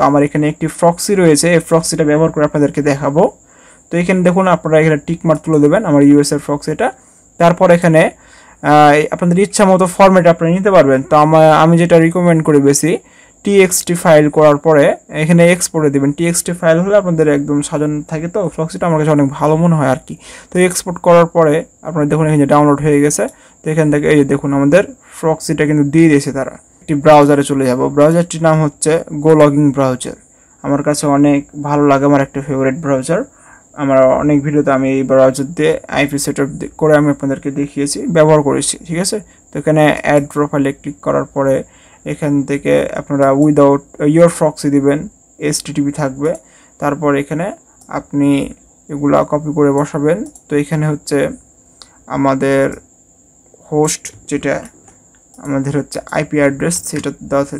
তো আমার এখানে একটি ফ্রক্সি রয়েছে এই ফ্রক্সিটা ব্যবহার করে আপনাদেরকে দেখাবো তো এখানে দেখুন আপনারা এখানে টিকমার তুলে দেবেন আমার ইউএসএর ফ্রক্সিটা তারপর এখানে আপনাদের ইচ্ছা মতো ফর্মেট আপনারা নিতে পারবেন তো আমার আমি যেটা রিকমেন্ড করি বেশি টিএক্সটি ফাইল করার পরে এখানে এক্সপোর্টে দেবেন টিএক্সটি ফাইল হলে আপনাদের একদম সাজানো থাকে তো ফ্লক্সিটা আমার কাছে অনেক ভালো মনে হয় আর কি তো এক্সপোর্ট করার পরে আপনারা দেখুন এখানে ডাউনলোড হয়ে গেছে তো এখান থেকে এই দেখুন আমাদের ফ্লক্সিটা কিন্তু দিয়ে দিয়েছে তারা একটি ব্রাউজারে চলে যাব ব্রাউজারটির নাম হচ্ছে গো লগিং ব্রাউজার আমার কাছে অনেক ভালো লাগে আমার একটা ফেভারিট ব্রাউজার আমার অনেক ভিডিওতে আমি এই ব্রাউজার দিয়ে আইপি সেট করে আমি আপনাদেরকে দেখিয়েছি ব্যবহার করেছি ঠিক আছে তো এখানে অ্যাড প্রোফাইলে ক্লিক করার পরে এখান থেকে আপনারা উইদাউট ইয়োর ফ্রক্সি দিবেন টিভি থাকবে তারপর এখানে আপনি এগুলা কপি করে বসাবেন তো এখানে হচ্ছে আমাদের হোস্ট যেটা আমাদের হচ্ছে আইপি অ্যাড্রেস সেটা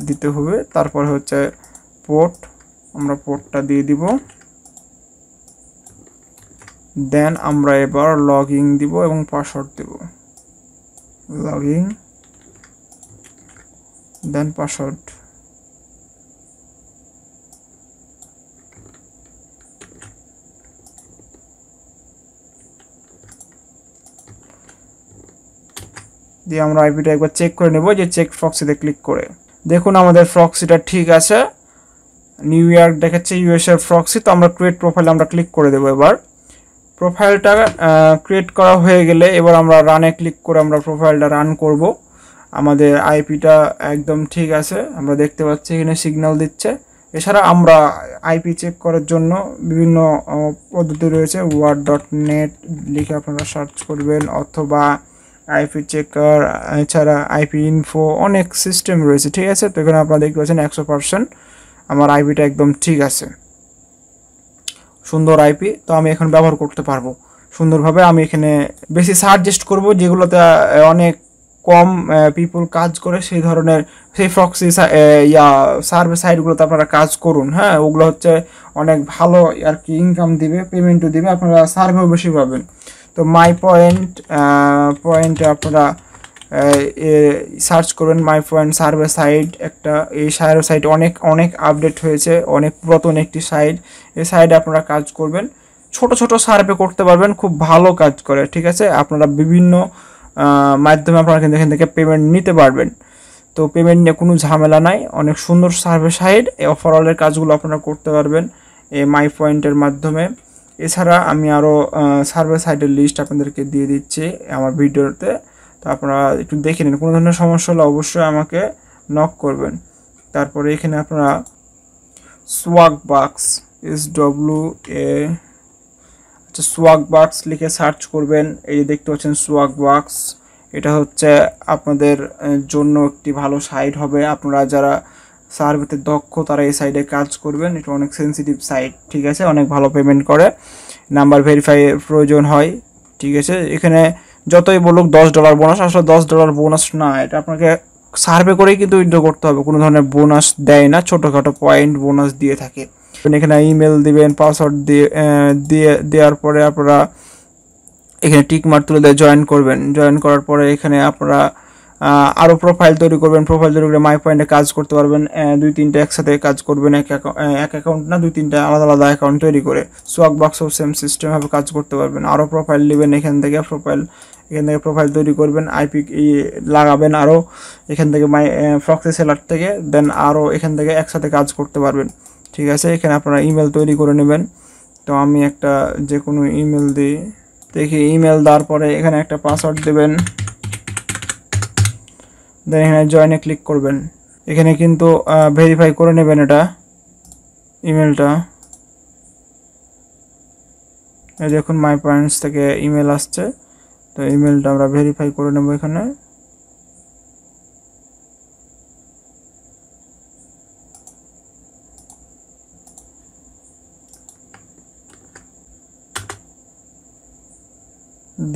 দিতে হবে তারপর হচ্ছে পোর্ট আমরা পোর্টটা দিয়ে দিব দেন আমরা এবার লগ ইন দিব এবং পাসওয়ার্ড দেব লগ ইন দেন পাসওয়ার্ড দিয়ে আমরা আইপিটা একবার চেক করে নেব যে চেক ফ্রক্সিতে ক্লিক করে দেখুন আমাদের ফ্রক্সিটা ঠিক আছে নিউ ইয়র্ক দেখাচ্ছে ইউএসএর ফ্রক্সি তো আমরা ক্রিয়েট প্রোফাইল আমরা ক্লিক করে দেবো এবার প্রোফাইলটা ক্রিয়েট করা হয়ে গেলে এবার আমরা রানে ক্লিক করে আমরা প্রোফাইলটা রান করব আমাদের আইপিটা একদম ঠিক আছে আমরা দেখতে পাচ্ছি এখানে সিগন্যাল দিচ্ছে এছাড়া আমরা আইপি চেক করার জন্য বিভিন্ন পদ্ধতি রয়েছে ওয়ার্ড ডট নেট লিখে আপনারা সার্চ করবেন অথবা আইপি চেকার এছাড়া আইপি ইনফো অনেক সিস্টেম রয়েছে ঠিক আছে তো এখানে আপনারা দেখতে পাচ্ছেন একশো পার্সেন্ট আমার আইপিটা একদম ঠিক আছে সুন্দর আইপি তো আমি এখন ব্যবহার করতে পারবো সুন্দরভাবে আমি এখানে বেশি সাজেস্ট করব যেগুলোতে অনেক কম পিপল কাজ করে সেই ধরনের সেই ফ্রক্সি ইয়া সার্ভে সাইটগুলোতে আপনারা কাজ করুন হ্যাঁ ওগুলো হচ্ছে অনেক ভালো আর কি ইনকাম দিবে পেমেন্টও দিবে আপনারা সার্ভেও বেশি পাবেন তো মাই পয়েন্ট পয়েন্টে আপনারা সার্চ করবেন মাই পয়েন্ট সার্ভে সাইট একটা এই সার্ভে সাইট অনেক অনেক আপডেট হয়েছে অনেক পুরাতন একটি সাইট এই সাইটে আপনারা কাজ করবেন ছোট ছোট সার্ভে করতে পারবেন খুব ভালো কাজ করে ঠিক আছে আপনারা বিভিন্ন মাধ্যমে আপনারা কিন্তু এখান থেকে পেমেন্ট নিতে পারবেন তো পেমেন্ট নিয়ে কোনো ঝামেলা নাই অনেক সুন্দর সার্ভে সাইড এই অফারঅলের কাজগুলো আপনারা করতে পারবেন এই মাই পয়েন্টের মাধ্যমে এছাড়া আমি আরও সার্ভে সাইটের লিস্ট আপনাদেরকে দিয়ে দিচ্ছি আমার ভিডিওতে তো আপনারা একটু দেখে নিন কোনো ধরনের সমস্যা হলে অবশ্যই আমাকে নক করবেন তারপরে এখানে আপনারা সোয়াক বাক্স এস ডব্লিউ এ আচ্ছা সোয়াক বাক্স লিখে সার্চ করবেন এই যে দেখতে পাচ্ছেন সোয়াক বাক্স এটা হচ্ছে আপনাদের জন্য একটি ভালো সাইট হবে আপনারা যারা সার্ভেতে দক্ষ তারা এই সাইডে কাজ করবেন এটা অনেক সেন্সিটিভ সাইট ঠিক আছে অনেক ভালো পেমেন্ট করে নাম্বার ভেরিফাইয়ের প্রয়োজন হয় ঠিক আছে এখানে যতই বলুক দশ ডলার বোনাস আসলে দশ ডলার বোনাস না এটা আপনাকে সার্ভে করেই কিন্তু উইড্রো করতে হবে কোনো ধরনের বোনাস দেয় না ছোটোখাটো পয়েন্ট বোনাস দিয়ে থাকে এখানে ইমেল দিবেন পাসওয়ার্ড দিয়ে দিয়ে দেওয়ার পরে আপনারা এখানে টিক মার তুলে দিয়ে জয়েন করবেন জয়েন করার পরে এখানে আপনারা আরও প্রোফাইল তৈরি করবেন প্রোফাইল তৈরি করে মাই পয়েন্টে কাজ করতে পারবেন দুই তিনটা একসাথে কাজ করবেন এক এক অ্যাকাউন্ট না দুই তিনটা আলাদা আলাদা অ্যাকাউন্ট তৈরি করে সোয়াক বক্সও সেম সিস্টেমভাবে কাজ করতে পারবেন আরও প্রোফাইল নেবেন এখান থেকে প্রোফাইল এখান থেকে প্রোফাইল তৈরি করবেন আইপি লাগাবেন আরও এখান থেকে মাই ফ্রক্সি সেলার থেকে দেন আরও এখান থেকে একসাথে কাজ করতে পারবেন ঠিক আছে এখানে আপনারা ইমেল তৈরি করে নেবেন তো আমি একটা যে কোনো ইমেল দিই দেখি ইমেল দেওয়ার পরে এখানে একটা পাসওয়ার্ড দেবেন দেন এখানে জয়েনে ক্লিক করবেন এখানে কিন্তু ভেরিফাই করে নেবেন এটা ইমেলটা দেখুন মাই পয়েন্টস থেকে ইমেল আসছে তো ইমেলটা আমরা ভেরিফাই করে নেব এখানে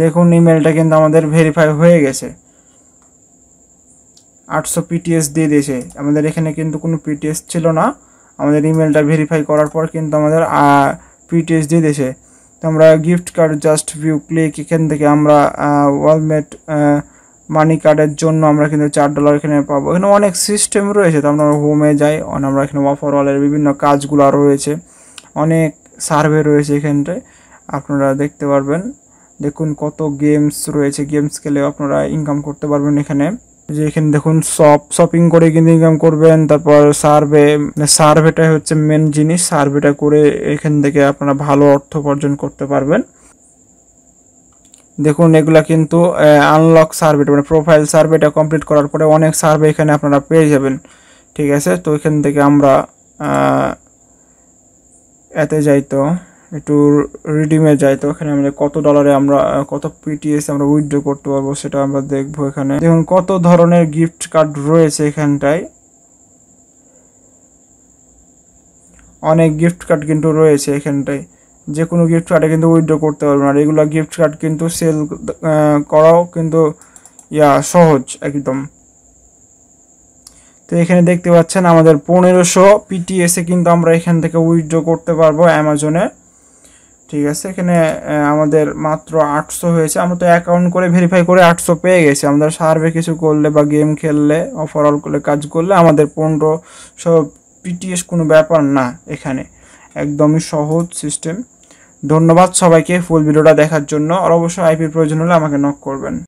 দেখুন ইমেলটা কিন্তু আমাদের ভেরিফাই হয়ে গেছে আটশো পিটিএস দিয়ে দিয়েছে আমাদের এখানে কিন্তু কোনো পিটিএস ছিল না আমাদের ইমেলটা ভেরিফাই করার পর কিন্তু আমাদের পিটিএস দিয়ে দিয়েছে তো আমরা gift card just view click এখান থেকে আমরা ওয়ালমেট মানি কার্ডের জন্য আমরা কিন্তু চার ডলার এখানে পাবো এখানে অনেক সিস্টেম রয়েছে তো আমরা হোমে যাই আমরা এখানে ওয়াফারওয়ালের বিভিন্ন কাজগুলো রয়েছে অনেক সার্ভে রয়েছে এখানটায় আপনারা দেখতে পারবেন দেখুন কত গেমস রয়েছে গেমস খেলে আপনারা ইনকাম করতে পারবেন এখানে যে এখানে দেখুন সব শপিং করে কিন্তু ইনকাম করবেন তারপর সার্ভে সার্ভেটাই হচ্ছে মেন জিনিস সার্ভেটা করে এখান থেকে আপনারা ভালো অর্থ উপার্জন করতে পারবেন দেখুন এগুলা কিন্তু আনলক সার্ভেটা মানে প্রোফাইল সার্ভেটা কমপ্লিট করার পরে অনেক সার্ভে এখানে আপনারা পেয়ে যাবেন ঠিক আছে তো এখান থেকে আমরা এতে যাই তো একটু রিডিমে যাই তো এখানে আমরা কত ডলারে আমরা কত পিটিএস আমরা উইথড্র করতে পারবো সেটা আমরা দেখবো এখানে দেখুন কত ধরনের গিফট কার্ড রয়েছে এখানটায় অনেক গিফট কার্ড কিন্তু রয়েছে এখানটায় যে কোনো গিফট কার্ডে কিন্তু উইথড্র করতে না আর এগুলো গিফট কার্ড কিন্তু সেল করাও কিন্তু ইয়া সহজ একদম তো এখানে দেখতে পাচ্ছেন আমাদের পনেরোশো পিটিএসে কিন্তু আমরা এখান থেকে উইথড্র করতে পারবো অ্যামাজনে ঠিক আছে এখানে আমাদের মাত্র আটশো হয়েছে আমরা তো অ্যাকাউন্ট করে ভেরিফাই করে আটশো পেয়ে গেছি আমাদের সার্ভে কিছু করলে বা গেম খেললে অফারঅল করলে কাজ করলে আমাদের পনেরো সব পিটিএস কোনো ব্যাপার না এখানে একদমই সহজ সিস্টেম ধন্যবাদ সবাইকে ফুল ভিডিওটা দেখার জন্য আর অবশ্যই আইপির প্রয়োজন হলে আমাকে নক করবেন